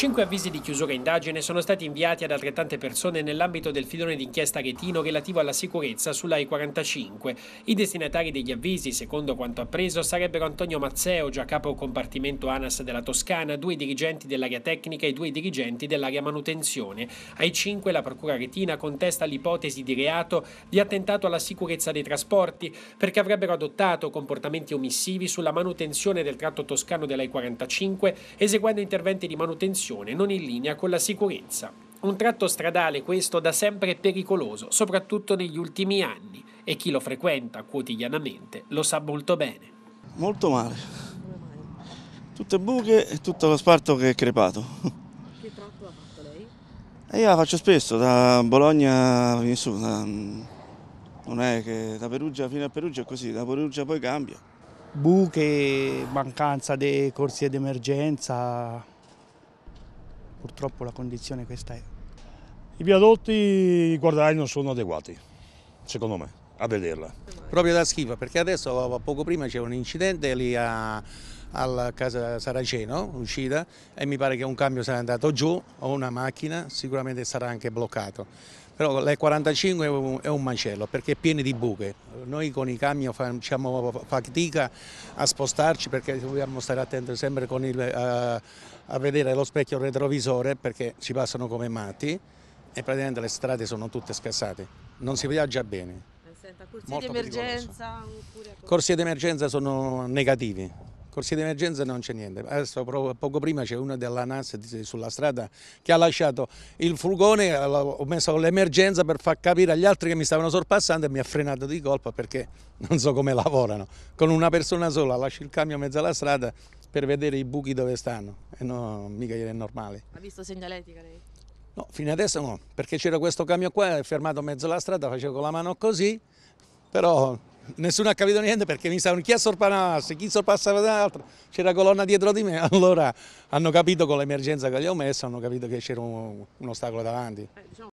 Cinque avvisi di chiusura indagine sono stati inviati ad altrettante persone nell'ambito del filone d'inchiesta Retino relativo alla sicurezza sulla i 45 I destinatari degli avvisi, secondo quanto appreso, sarebbero Antonio Mazzeo, già capo compartimento ANAS della Toscana, due dirigenti dell'area tecnica e due dirigenti dell'area manutenzione. Ai cinque la procura retina contesta l'ipotesi di reato di attentato alla sicurezza dei trasporti perché avrebbero adottato comportamenti omissivi sulla manutenzione del tratto toscano della i 45 eseguendo interventi di manutenzione condizione non in linea con la sicurezza. Un tratto stradale questo da sempre pericoloso, soprattutto negli ultimi anni, e chi lo frequenta quotidianamente lo sa molto bene. Molto male. Tutte buche e tutto lo sparto che è crepato. Che tratto l'ha fatto lei? E io la faccio spesso, da Bologna in su, da, non è che da Perugia fino a Perugia è così, da Perugia poi cambia buche, mancanza di corsie d'emergenza, purtroppo la condizione questa è. I viadotti, i guardagli non sono adeguati, secondo me, a vederla proprio da schifo, perché adesso poco prima c'è un incidente lì a, alla casa Saraceno, uscita, e mi pare che un cambio sia andato giù o una macchina sicuramente sarà anche bloccato. Però le 45 è un, macello perché è pieno di buche. Noi con i camion facciamo fatica a spostarci perché dobbiamo stare attenti sempre il, a, eh, a vedere lo specchio retrovisore perché ci passano come matti e praticamente le strade sono tutte scassate. Non si viaggia bene senta? Corsie di emergenza? Corsie di emergenza sono negativi. Corsie di emergenza non c'è niente. Adesso poco prima c'è uno della NAS sulla strada che ha lasciato il furgone, eh, ho messo l'emergenza per far capire agli altri che mi stavano sorpassando e mi ha frenato di colpa perché non so come lavorano. Con una persona sola lascio il camion a mezzo alla strada per vedere i buchi dove stanno e no, mica è normale. Ha visto segnaletica lei? No, fino adesso no, perché c'era questo camion qua fermato a mezzo alla strada, facevo con la mano così però nessuno ha capito niente perché mi stavano chi sorpassasse, chi sorpassava l'altro, c'era colonna dietro di me, allora hanno capito con l'emergenza che gli ho messo, hanno capito che c'era un, un, ostacolo davanti. Eh, diciamo